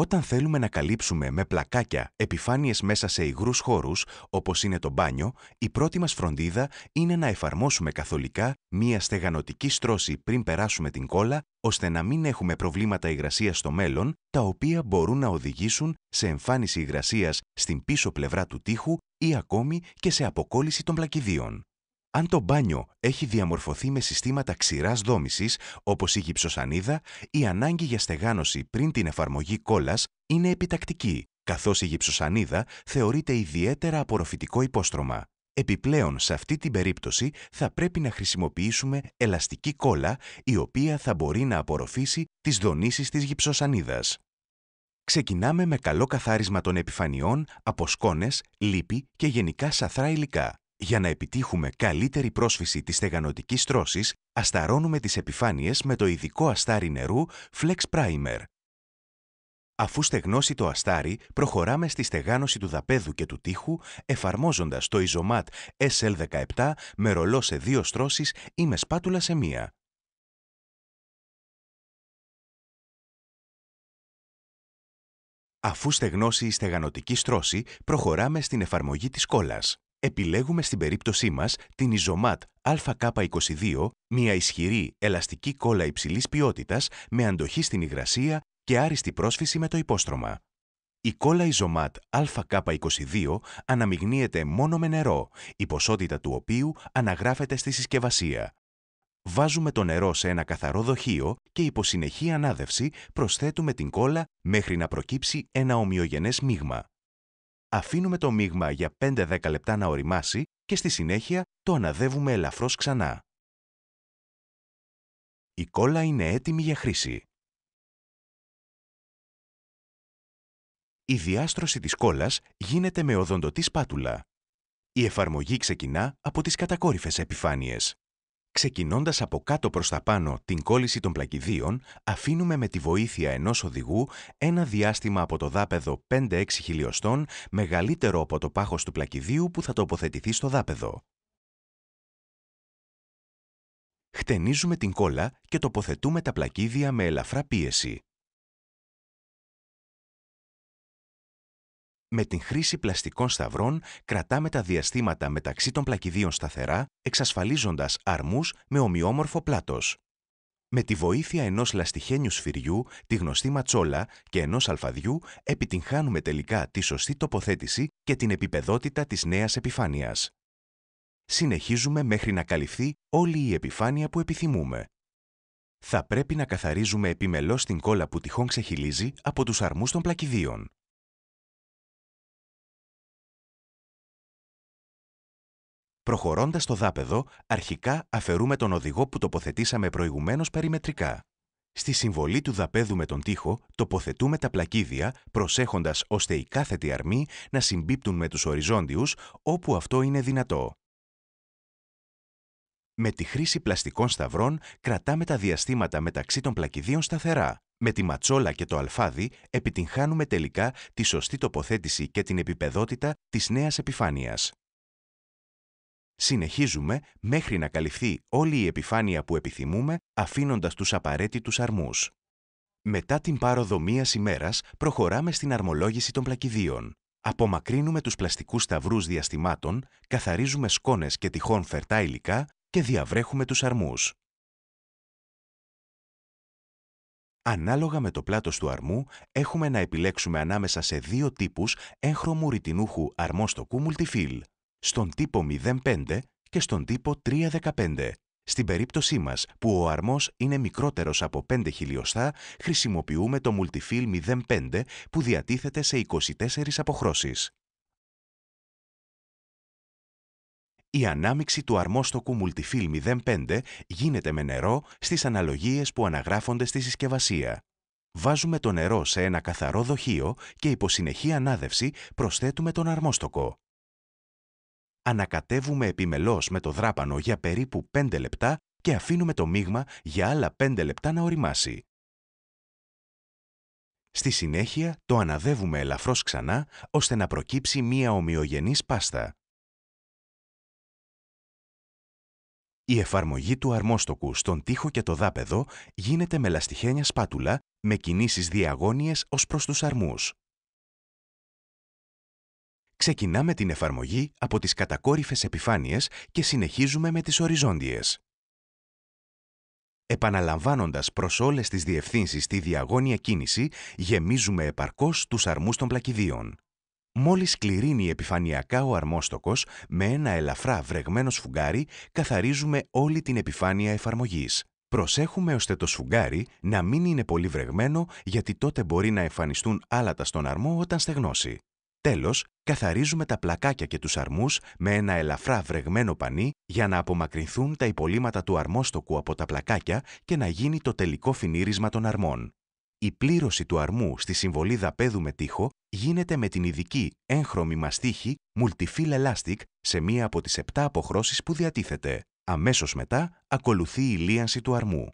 Όταν θέλουμε να καλύψουμε με πλακάκια επιφάνειες μέσα σε υγρούς χώρους, όπως είναι το μπάνιο, η πρώτη μας φροντίδα είναι να εφαρμόσουμε καθολικά μία στεγανοτική στρώση πριν περάσουμε την κόλλα, ώστε να μην έχουμε προβλήματα υγρασίας στο μέλλον, τα οποία μπορούν να οδηγήσουν σε εμφάνιση υγρασίας στην πίσω πλευρά του τοίχου ή ακόμη και σε αποκόλληση των πλακιδίων. Αν το μπάνιο έχει διαμορφωθεί με συστήματα ξηράς δόμησης, όπως η γυψοσανίδα, η ανάγκη για στεγάνωση πριν την εφαρμογή κόλλας είναι επιτακτική, καθώς η γυψοσανίδα θεωρείται ιδιαίτερα απορροφητικό υπόστρωμα. Επιπλέον, σε αυτή την περίπτωση θα πρέπει να χρησιμοποιήσουμε ελαστική κόλλα, η οποία θα μπορεί να απορροφήσει τις δονήσεις της γυψοσανίδας. Ξεκινάμε με καλό καθάρισμα των επιφανειών από σκόνες, λίπη και γενικά σαθρά υλικά. Για να επιτύχουμε καλύτερη πρόσφυση της στεγανοτικής στρώσης, ασταρώνουμε τις επιφάνειες με το ειδικό αστάρι νερού Flex Primer. Αφού στεγνώσει το αστάρι, προχωράμε στη στεγάνωση του δαπέδου και του τείχου, εφαρμόζοντας το IZOMAT sl SL17 με ρολό σε δύο στρώσεις ή με σπάτουλα σε μία. Αφού στεγνώσει η στεγανοτική στρώση, προχωράμε στην εφαρμογή της κόλλας επιλέγουμε στην περίπτωσή μας την ΙΖΟΜΑΤ ακ ΑΚ22, μια ισχυρή, ελαστική κόλλα υψηλής ποιότητας με αντοχή στην υγρασία και άριστη πρόσφυση με το υπόστρωμα. Η κολλα ΙΖΟΜΑΤ Ιζωμάτ ΑΚ22 αναμειγνύεται μόνο με νερό, η ποσότητα του οποίου αναγράφεται στη συσκευασία. Βάζουμε το νερό σε ένα καθαρό δοχείο και υπό συνεχή ανάδευση προσθέτουμε την κόλλα μέχρι να προκύψει ένα ομοιογενές μείγμα αφήνουμε το μείγμα για 5-10 λεπτά να οριμάσει και στη συνέχεια το αναδεύουμε ελαφρώς ξανά. Η κόλλα είναι έτοιμη για χρήση. Η διάστρωση της κόλλας γίνεται με οδοντοτή σπάτουλα. Η εφαρμογή ξεκινά από τις κατακόρυφες επιφάνειες. Ξεκινώντας από κάτω προς τα πάνω την κόλληση των πλακιδίων, αφήνουμε με τη βοήθεια ενός οδηγού ένα διάστημα από το δάπεδο 5-6 χιλιοστών μεγαλύτερο από το πάχος του πλακιδίου που θα τοποθετηθεί στο δάπεδο. Χτενίζουμε την κόλλα και τοποθετούμε τα πλακίδια με ελαφρά πίεση. με την χρήση πλαστικών σταυρών κρατάμε τα διαστήματα μεταξύ των πλακιδίων σταθερά, εξασφαλίζοντας αρμούς με ομοιόμορφο πλάτος. Με τη βοήθεια ενός λαστιχένιου σφυριού, τη γνωστή ματσόλα και ενός αλφαδιού επιτυγχάνουμε τελικά τη σωστή τοποθέτηση και την επιπεδότητα της νέας επιφάνειας. Συνεχίζουμε μέχρι να καλυφθεί όλη η επιφάνεια που επιθυμούμε. Θα πρέπει να καθαρίζουμε επιμελώς την κόλλα που τυχόν ξεχυλίζει από τους αρμούς των πλακιδίων. Προχωρώντας στο δάπεδο, αρχικά αφαιρούμε τον οδηγό που τοποθετήσαμε προηγουμένως περιμετρικά. Στη συμβολή του δαπέδου με τον τοίχο τοποθετούμε τα πλακίδια, προσέχοντας ώστε η κάθετη αρμή να συμπίπτουν με τους οριζόντιους όπου αυτό είναι δυνατό. Με τη χρήση πλαστικών σταυρών κρατάμε τα διαστήματα μεταξύ των πλακιδίων σταθερά. Με τη ματσόλα και το αλφάδι επιτυγχάνουμε τελικά τη σωστή τοποθέτηση και την επιπεδότητα της νέας επιφάνειας. Συνεχίζουμε μέχρι να καλυφθεί όλη η επιφάνεια που επιθυμούμε, αφήνοντας τους απαραίτητους αρμούς. Μετά την πάροδο μίας ημέρας, προχωράμε στην αρμολόγηση των πλακιδίων. Απομακρύνουμε τους πλαστικούς σταυρούς διαστημάτων, καθαρίζουμε σκόνες και τυχόν φερτά υλικά και διαβρέχουμε τους αρμούς. Ανάλογα με το πλάτος του αρμού, έχουμε να επιλέξουμε ανάμεσα σε δύο τύπους έγχρωμου ρητινούχου αρμόστοκου multifill στον τύπο 05 και στον τύπο 315. Στην περίπτωσή μας, που ο αρμός είναι μικρότερος από 5 χιλιοστά, χρησιμοποιούμε το μουλτιφίλ 05 που διατίθεται σε 24 αποχρώσεις. Η ανάμιξη του αρμόστοκου Multifilm 05 γίνεται με νερό στις αναλογίες που αναγράφονται στη συσκευασία. Βάζουμε το νερό σε ένα καθαρό δοχείο και υπό συνεχή ανάδευση προσθέτουμε τον αρμόστοκο ανακατεύουμε επιμελώς με το δράπανο για περίπου 5 λεπτά και αφήνουμε το μείγμα για άλλα 5 λεπτά να οριμάσει. Στη συνέχεια το αναδεύουμε ελαφρώς ξανά ώστε να προκύψει μία ομοιογενής πάστα. Η εφαρμογή του αρμόστοκου στον τοίχο και το δάπεδο γίνεται με λαστιχένια σπάτουλα με κινήσεις διαγώνιες ως προς τους αρμούς. Ξεκινάμε την εφαρμογή από τις κατακόρυφες επιφάνειες και συνεχίζουμε με τις οριζόντιες. Επαναλαμβάνοντας προς όλες τις διευθύνσεις τη διαγώνια κίνηση, γεμίζουμε επαρκώς τους αρμούς των πλακιδίων. Μόλις κληρύνει επιφανειακά ο αρμόστοκος, με ένα ελαφρά βρεγμένο σφουγγάρι, καθαρίζουμε όλη την επιφάνεια εφαρμογής. Προσέχουμε ώστε το σφουγγάρι να μην είναι πολύ βρεγμένο, γιατί τότε μπορεί να εμφανιστούν άλατα στον αρμό όταν στεγνώσει. Τέλος, καθαρίζουμε τα πλακάκια και τους αρμούς με ένα ελαφρά βρεγμένο πανί για να απομακρυνθούν τα υπολείμματα του αρμόστοκου από τα πλακάκια και να γίνει το τελικό φινίρισμα των αρμών. Η πλήρωση του αρμού στη συμβολή δαπέδου με τείχο γίνεται με την ειδική έγχρωμη μαστίχη Multifill Elastic σε μία από τις 7 αποχρώσεις που διατίθεται. Αμέσως μετά ακολουθεί η λίανση του αρμού.